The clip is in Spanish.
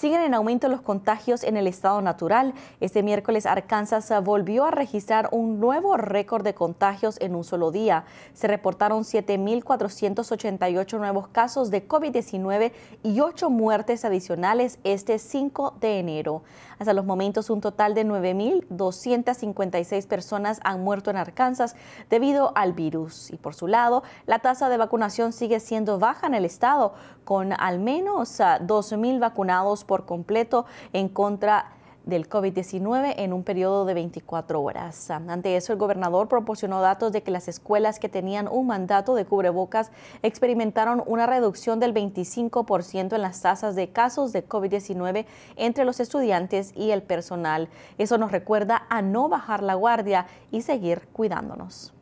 Siguen en aumento los contagios en el estado natural. Este miércoles Arkansas volvió a registrar un nuevo récord de contagios en un solo día. Se reportaron 7.488 nuevos casos de COVID-19 y 8 muertes adicionales este 5 de enero. Hasta los momentos un total de 9.256 personas han muerto en Arkansas debido al virus. Y por su lado, la tasa de vacunación sigue siendo baja en el estado, con al menos 2.000 ah, vacunados por completo en contra del COVID-19 en un periodo de 24 horas. Ante eso, el gobernador proporcionó datos de que las escuelas que tenían un mandato de cubrebocas experimentaron una reducción del 25% en las tasas de casos de COVID-19 entre los estudiantes y el personal. Eso nos recuerda a no bajar la guardia y seguir cuidándonos.